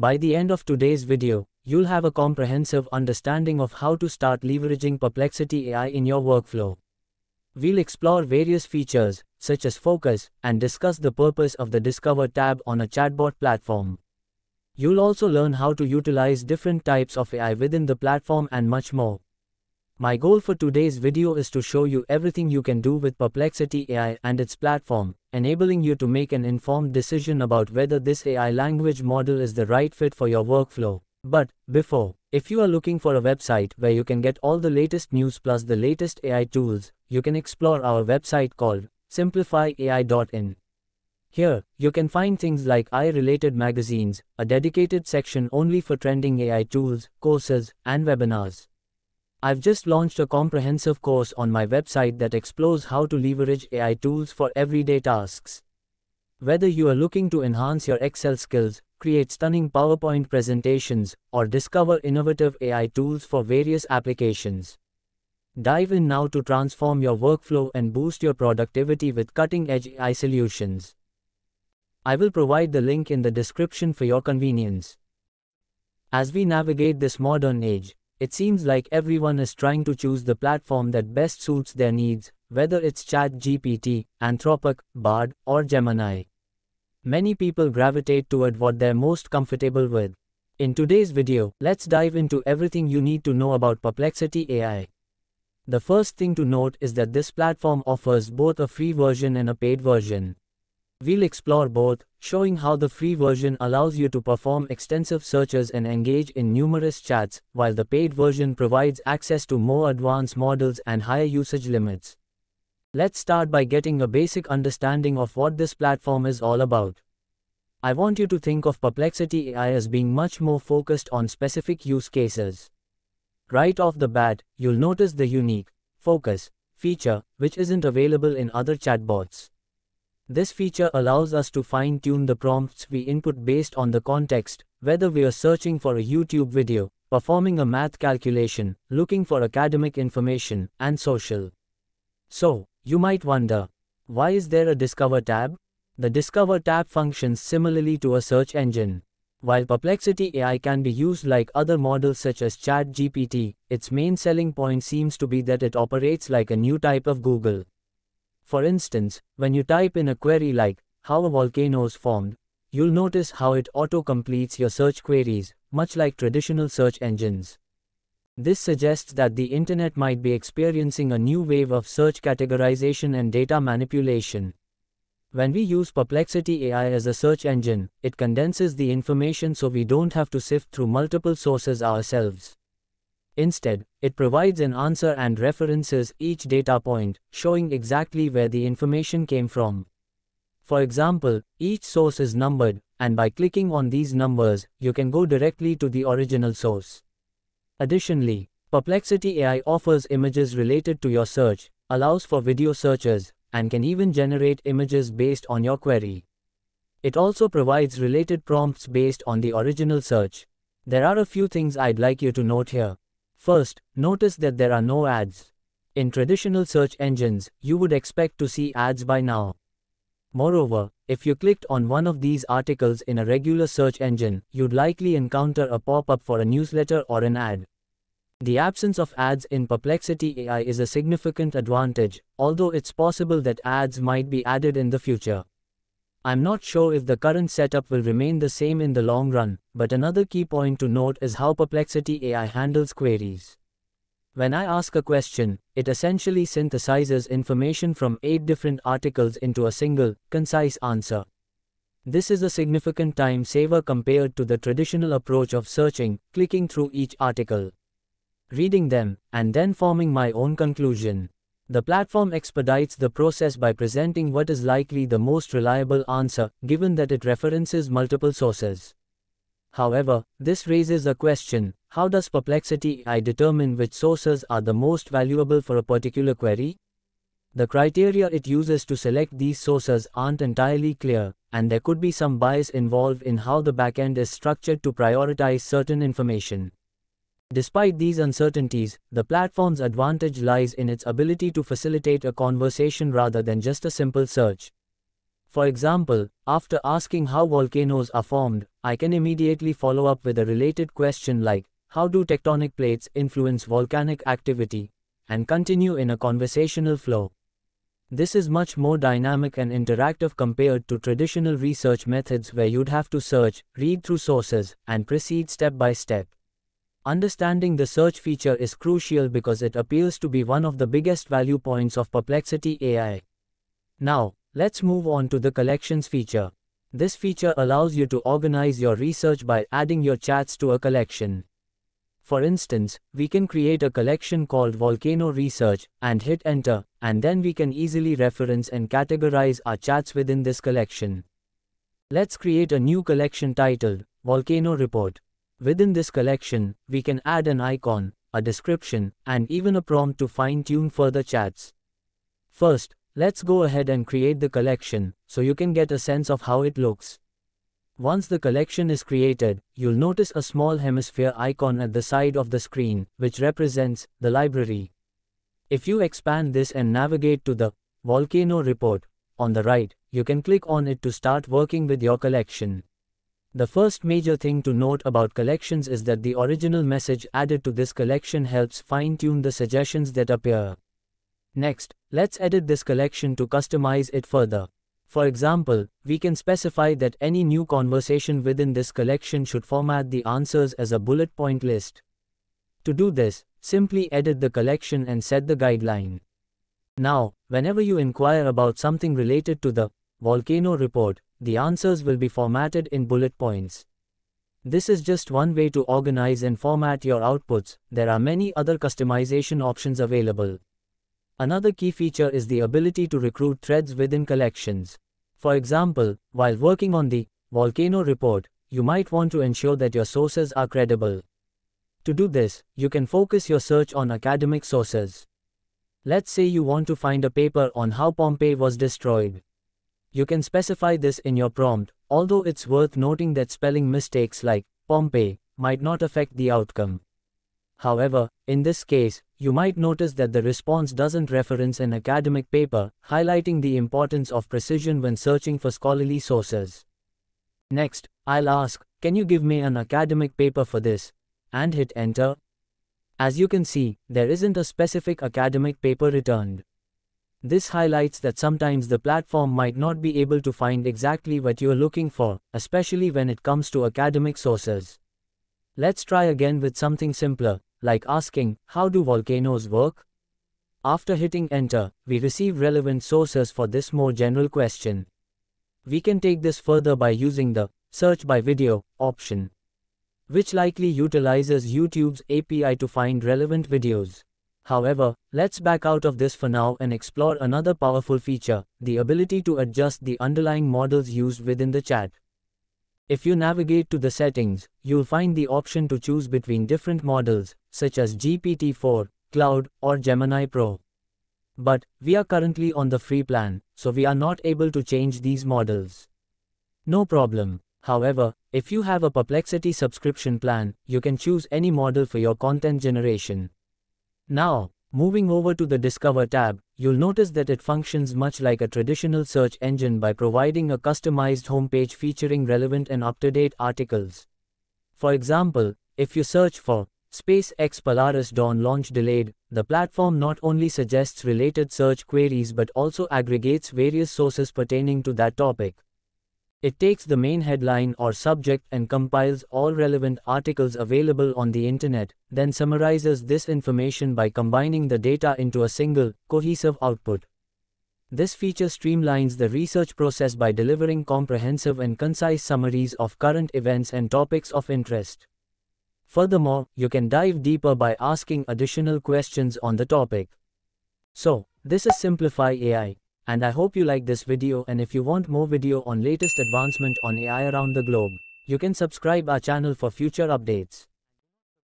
By the end of today's video, you'll have a comprehensive understanding of how to start leveraging Perplexity AI in your workflow. We'll explore various features, such as focus, and discuss the purpose of the Discover tab on a chatbot platform. You'll also learn how to utilize different types of AI within the platform and much more. My goal for today's video is to show you everything you can do with Perplexity AI and its platform, enabling you to make an informed decision about whether this AI language model is the right fit for your workflow. But, before, if you are looking for a website where you can get all the latest news plus the latest AI tools, you can explore our website called simplifyai.in. Here, you can find things like AI-related magazines, a dedicated section only for trending AI tools, courses, and webinars. I've just launched a comprehensive course on my website that explores how to leverage AI tools for everyday tasks. Whether you are looking to enhance your Excel skills, create stunning PowerPoint presentations, or discover innovative AI tools for various applications. Dive in now to transform your workflow and boost your productivity with cutting edge AI solutions. I will provide the link in the description for your convenience. As we navigate this modern age, it seems like everyone is trying to choose the platform that best suits their needs, whether it's ChatGPT, Anthropic, Bard, or Gemini. Many people gravitate toward what they're most comfortable with. In today's video, let's dive into everything you need to know about Perplexity AI. The first thing to note is that this platform offers both a free version and a paid version. We'll explore both, showing how the free version allows you to perform extensive searches and engage in numerous chats, while the paid version provides access to more advanced models and higher usage limits. Let's start by getting a basic understanding of what this platform is all about. I want you to think of Perplexity AI as being much more focused on specific use cases. Right off the bat, you'll notice the unique, focus, feature, which isn't available in other chatbots. This feature allows us to fine-tune the prompts we input based on the context, whether we are searching for a YouTube video, performing a math calculation, looking for academic information, and social. So, you might wonder, why is there a Discover tab? The Discover tab functions similarly to a search engine. While Perplexity AI can be used like other models such as ChatGPT, its main selling point seems to be that it operates like a new type of Google. For instance, when you type in a query like, how a volcano is formed, you'll notice how it auto-completes your search queries, much like traditional search engines. This suggests that the internet might be experiencing a new wave of search categorization and data manipulation. When we use Perplexity AI as a search engine, it condenses the information so we don't have to sift through multiple sources ourselves. Instead, it provides an answer and references each data point, showing exactly where the information came from. For example, each source is numbered, and by clicking on these numbers, you can go directly to the original source. Additionally, Perplexity AI offers images related to your search, allows for video searches, and can even generate images based on your query. It also provides related prompts based on the original search. There are a few things I'd like you to note here. First, notice that there are no ads. In traditional search engines, you would expect to see ads by now. Moreover, if you clicked on one of these articles in a regular search engine, you'd likely encounter a pop-up for a newsletter or an ad. The absence of ads in Perplexity AI is a significant advantage, although it's possible that ads might be added in the future. I'm not sure if the current setup will remain the same in the long run, but another key point to note is how Perplexity AI handles queries. When I ask a question, it essentially synthesizes information from eight different articles into a single, concise answer. This is a significant time saver compared to the traditional approach of searching, clicking through each article, reading them, and then forming my own conclusion. The platform expedites the process by presenting what is likely the most reliable answer, given that it references multiple sources. However, this raises a question, how does Perplexity AI determine which sources are the most valuable for a particular query? The criteria it uses to select these sources aren't entirely clear, and there could be some bias involved in how the backend is structured to prioritize certain information. Despite these uncertainties, the platform's advantage lies in its ability to facilitate a conversation rather than just a simple search. For example, after asking how volcanoes are formed, I can immediately follow up with a related question like, how do tectonic plates influence volcanic activity? And continue in a conversational flow. This is much more dynamic and interactive compared to traditional research methods where you'd have to search, read through sources, and proceed step by step. Understanding the search feature is crucial because it appears to be one of the biggest value points of Perplexity AI. Now, let's move on to the collections feature. This feature allows you to organize your research by adding your chats to a collection. For instance, we can create a collection called Volcano Research and hit enter, and then we can easily reference and categorize our chats within this collection. Let's create a new collection titled Volcano Report. Within this collection, we can add an icon, a description, and even a prompt to fine-tune further chats. First, let's go ahead and create the collection, so you can get a sense of how it looks. Once the collection is created, you'll notice a small hemisphere icon at the side of the screen, which represents the library. If you expand this and navigate to the Volcano report on the right, you can click on it to start working with your collection. The first major thing to note about collections is that the original message added to this collection helps fine-tune the suggestions that appear. Next, let's edit this collection to customize it further. For example, we can specify that any new conversation within this collection should format the answers as a bullet point list. To do this, simply edit the collection and set the guideline. Now, whenever you inquire about something related to the volcano report, the answers will be formatted in bullet points. This is just one way to organize and format your outputs, there are many other customization options available. Another key feature is the ability to recruit threads within collections. For example, while working on the volcano report, you might want to ensure that your sources are credible. To do this, you can focus your search on academic sources. Let's say you want to find a paper on how Pompeii was destroyed you can specify this in your prompt, although it's worth noting that spelling mistakes like Pompeii might not affect the outcome. However, in this case, you might notice that the response doesn't reference an academic paper, highlighting the importance of precision when searching for scholarly sources. Next, I'll ask, can you give me an academic paper for this? And hit enter. As you can see, there isn't a specific academic paper returned. This highlights that sometimes the platform might not be able to find exactly what you're looking for, especially when it comes to academic sources. Let's try again with something simpler, like asking, How do volcanoes work? After hitting enter, we receive relevant sources for this more general question. We can take this further by using the search by video option, which likely utilizes YouTube's API to find relevant videos. However, let's back out of this for now and explore another powerful feature, the ability to adjust the underlying models used within the chat. If you navigate to the settings, you'll find the option to choose between different models, such as GPT-4, Cloud, or Gemini Pro. But, we are currently on the free plan, so we are not able to change these models. No problem. However, if you have a Perplexity subscription plan, you can choose any model for your content generation. Now, moving over to the Discover tab, you'll notice that it functions much like a traditional search engine by providing a customized homepage featuring relevant and up-to-date articles. For example, if you search for SpaceX Polaris Dawn launch delayed, the platform not only suggests related search queries but also aggregates various sources pertaining to that topic. It takes the main headline or subject and compiles all relevant articles available on the internet, then summarizes this information by combining the data into a single, cohesive output. This feature streamlines the research process by delivering comprehensive and concise summaries of current events and topics of interest. Furthermore, you can dive deeper by asking additional questions on the topic. So, this is Simplify AI. And I hope you like this video and if you want more video on latest advancement on AI around the globe, you can subscribe our channel for future updates.